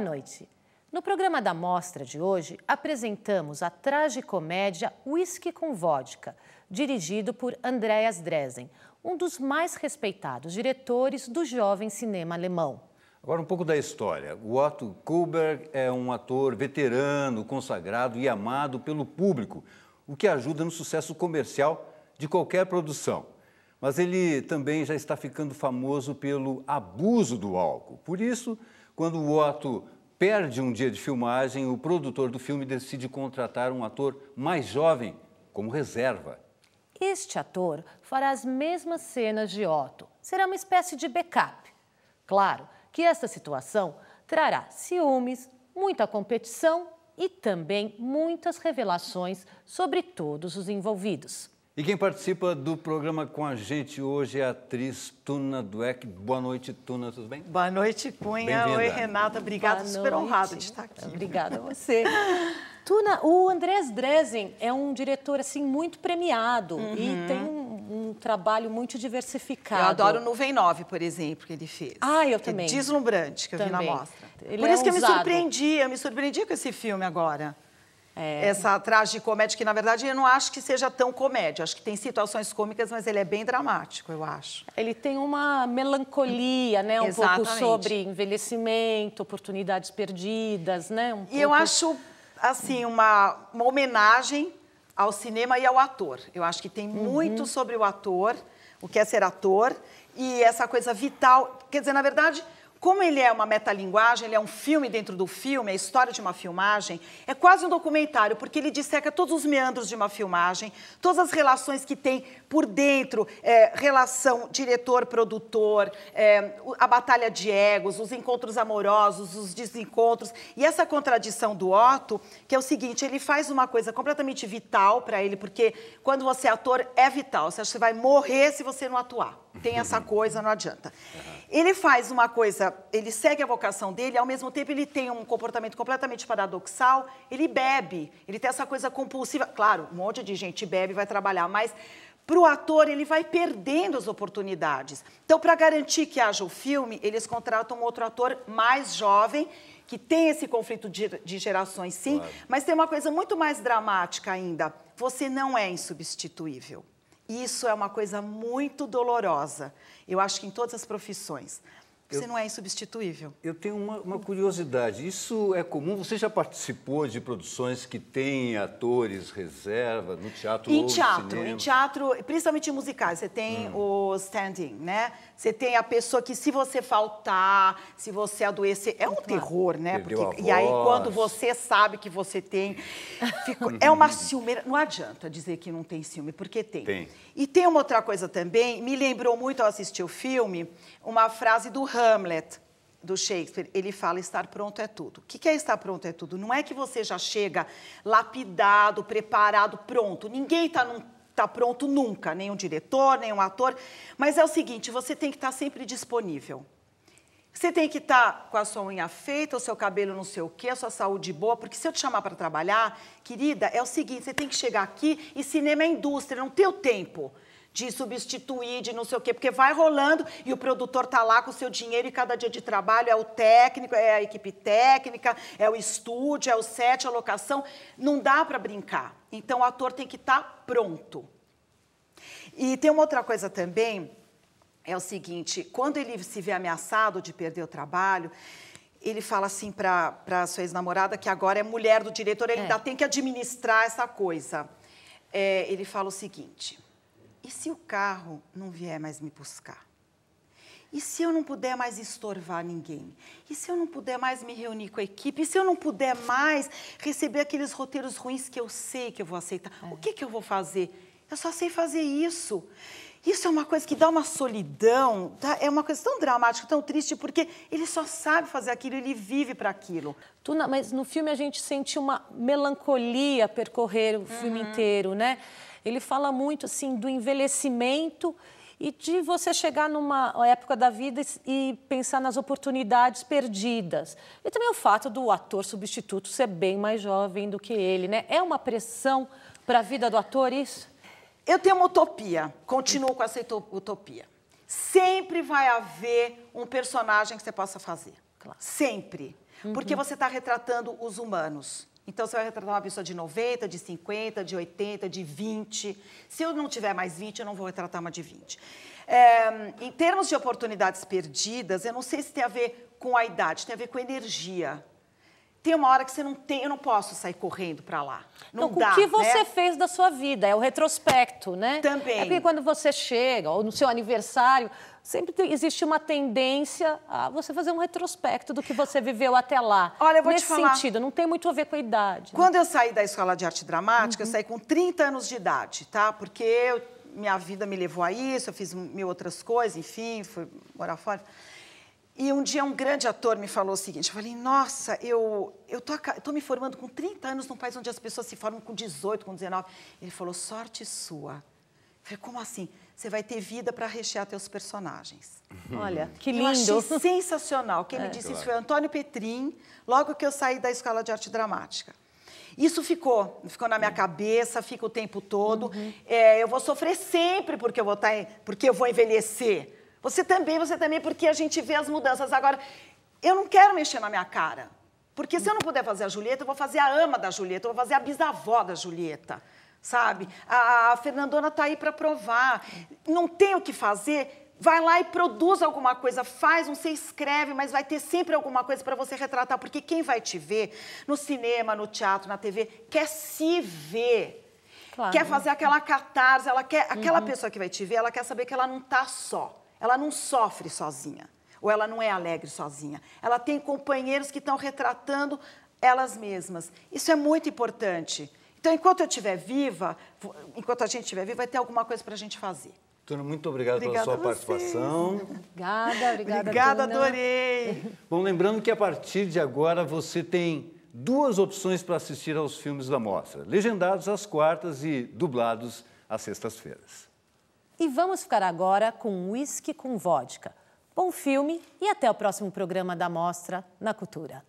boa noite. No programa da mostra de hoje, apresentamos a tragicomédia Whisky com Vodka, dirigido por Andreas Dresen, um dos mais respeitados diretores do jovem cinema alemão. Agora um pouco da história. O Otto Kuberg é um ator veterano, consagrado e amado pelo público, o que ajuda no sucesso comercial de qualquer produção. Mas ele também já está ficando famoso pelo abuso do álcool. Por isso, quando o Otto perde um dia de filmagem, o produtor do filme decide contratar um ator mais jovem como reserva. Este ator fará as mesmas cenas de Otto. Será uma espécie de backup. Claro que esta situação trará ciúmes, muita competição e também muitas revelações sobre todos os envolvidos. E quem participa do programa com a gente hoje é a atriz Tuna Dueck. Boa noite, Tuna, tudo bem? Boa noite, Cunha. Oi, Renata. Obrigada, super honrada de estar aqui. Obrigada a você. Tuna, o Andrés Dresen é um diretor assim muito premiado uhum. e tem um, um, trabalho muito diversificado. Eu adoro Nuvem 9, por exemplo, que ele fez. Ah, eu também. É deslumbrante, que eu vi na mostra. Ele por é isso que eu me surpreendi, eu me surpreendi com esse filme agora. É. Essa comédia, que na verdade eu não acho que seja tão comédia. Acho que tem situações cômicas, mas ele é bem dramático, eu acho. Ele tem uma melancolia, né? Um Exatamente. pouco sobre envelhecimento, oportunidades perdidas, né? Um e eu acho, assim, uma, uma homenagem ao cinema e ao ator. Eu acho que tem uhum. muito sobre o ator, o que é ser ator, e essa coisa vital. Quer dizer, na verdade como ele é uma metalinguagem, ele é um filme dentro do filme, é a história de uma filmagem, é quase um documentário, porque ele disseca todos os meandros de uma filmagem, todas as relações que tem por dentro, é, relação diretor-produtor, é, a batalha de egos, os encontros amorosos, os desencontros, e essa contradição do Otto, que é o seguinte, ele faz uma coisa completamente vital para ele, porque quando você é ator, é vital, você acha que você vai morrer se você não atuar. Tem essa coisa, não adianta. Ele faz uma coisa, ele segue a vocação dele, ao mesmo tempo ele tem um comportamento completamente paradoxal, ele bebe, ele tem essa coisa compulsiva. Claro, um monte de gente bebe, vai trabalhar, mas para o ator ele vai perdendo as oportunidades. Então, para garantir que haja o filme, eles contratam outro ator mais jovem que tem esse conflito de, de gerações, sim, claro. mas tem uma coisa muito mais dramática ainda. Você não é insubstituível. Isso é uma coisa muito dolorosa. Eu acho que em todas as profissões. Você eu, não é insubstituível? Eu tenho uma, uma, curiosidade. Isso é comum? Você já participou de produções que têm atores reserva no teatro em ou teatro, cinema? Em teatro, principalmente em musicais. Você tem hum. o standing, né? Você tem a pessoa que se você faltar, se você adoecer, é um terror, né? Perdeu voz. e aí quando você sabe que você tem, é uma ciumeira. Não adianta dizer que não tem ciúme, porque tem. tem. E tem uma outra coisa também, me lembrou muito ao assistir o filme, uma frase do Hamlet do Shakespeare, ele fala estar pronto é tudo. O que é estar pronto é tudo? Não é que você já chega lapidado, preparado, pronto. Ninguém está tá pronto nunca, nem um diretor, nem um ator. Mas é o seguinte, você tem que estar tá sempre disponível. Você tem que estar tá com a sua unha feita, o seu cabelo não sei o quê, a sua saúde boa, porque se eu te chamar para trabalhar, querida, é o seguinte, você tem que chegar aqui e cinema é indústria, não tem o tempo de substituir, de não sei o quê, porque vai rolando e o produtor tá lá com o seu dinheiro e cada dia de trabalho é o técnico, é a equipe técnica, é o estúdio, é o set, a locação. Não dá para brincar. Então o ator tem que estar tá pronto. E tem uma outra coisa também, é o seguinte, quando ele se vê ameaçado de perder o trabalho, ele fala assim para sua ex-namorada, que agora é mulher do diretor, ele é. ainda tem que administrar essa coisa. É, ele fala o seguinte: e se o carro não vier mais me buscar? E se eu não puder mais estorvar ninguém? E se eu não puder mais me reunir com a equipe? E se eu não puder mais receber aqueles roteiros ruins que eu sei que eu vou aceitar? É. O que, que eu vou fazer? Eu só sei fazer isso. Isso é uma coisa que dá uma solidão, tá? é uma coisa tão dramática, tão triste, porque ele só sabe fazer aquilo, ele vive para aquilo. Tuna, mas no filme a gente sente uma melancolia percorrer o uhum. filme inteiro, né? Ele fala muito assim do envelhecimento e de você chegar numa época da vida e pensar nas oportunidades perdidas. E também o fato do ator substituto ser bem mais jovem do que ele, né? É uma pressão para a vida do ator isso? Eu tenho uma utopia, continuo com essa utopia. Sempre vai haver um personagem que você possa fazer. Claro. Sempre. Uhum. Porque você está retratando os humanos. Então, você vai retratar uma pessoa de 90, de 50, de 80, de 20. Se eu não tiver mais 20, eu não vou retratar uma de 20. É, em termos de oportunidades perdidas, eu não sei se tem a ver com a idade, tem a ver com energia tem uma hora que você não tem, eu não posso sair correndo para lá. Não então, dá, o que né? você né? fez da sua vida? É o retrospecto, né? Também. É porque quando você chega, ou no seu aniversário, sempre tem, existe uma tendência a você fazer um retrospecto do que você viveu até lá. Olha, eu vou Nesse te falar. sentido, não tem muito a ver com a idade. Né? Quando né? eu saí da escola de arte dramática, uhum. eu saí com 30 anos de idade, tá? Porque eu, minha vida me levou a isso, eu fiz mil outras coisas, enfim, fui morar fora. E um dia um grande ator me falou o seguinte, eu falei, nossa, eu eu tô, tô me formando com 30 anos num país onde as pessoas se formam com 18, com 19. Ele falou, sorte sua. Eu falei, como assim? Você vai ter vida para rechear teus personagens. Olha, que lindo. Eu achei sensacional. Quem é, me disse isso foi Antônio Petrin, logo que eu saí da Escola de Arte Dramática. Isso ficou, ficou na minha uhum. cabeça, fica o tempo todo. Uhum. É, eu vou sofrer sempre porque eu vou, tá, porque eu vou envelhecer você também, você também, porque a gente vê as mudanças. Agora, eu não quero mexer na minha cara. Porque se eu não puder fazer a Julieta, eu vou fazer a ama da Julieta, eu vou fazer a bisavó da Julieta, sabe? A, a Fernandona está aí para provar. Não tem o que fazer, Vai lá e produz alguma coisa, faz, não sei, escreve, mas vai ter sempre alguma coisa para você retratar, porque quem vai te ver no cinema, no teatro, na TV, quer se ver. Claro. Quer fazer aquela catarse, ela quer, aquela uhum. pessoa que vai te ver, ela quer saber que ela não está só. Ela não sofre sozinha, ou ela não é alegre sozinha. Ela tem companheiros que estão retratando elas mesmas. Isso é muito importante. Então, enquanto eu estiver viva, enquanto a gente estiver viva, vai ter alguma coisa para a gente fazer. Tuna, muito obrigado obrigada pela sua participação. Obrigada, obrigada. Obrigada, Tuna. adorei. Bom, lembrando que a partir de agora você tem duas opções para assistir aos filmes da mostra: legendados às quartas e dublados às sextas-feiras. E vamos ficar agora com uísque com vodka. Bom filme e até o próximo programa da Mostra na Cultura.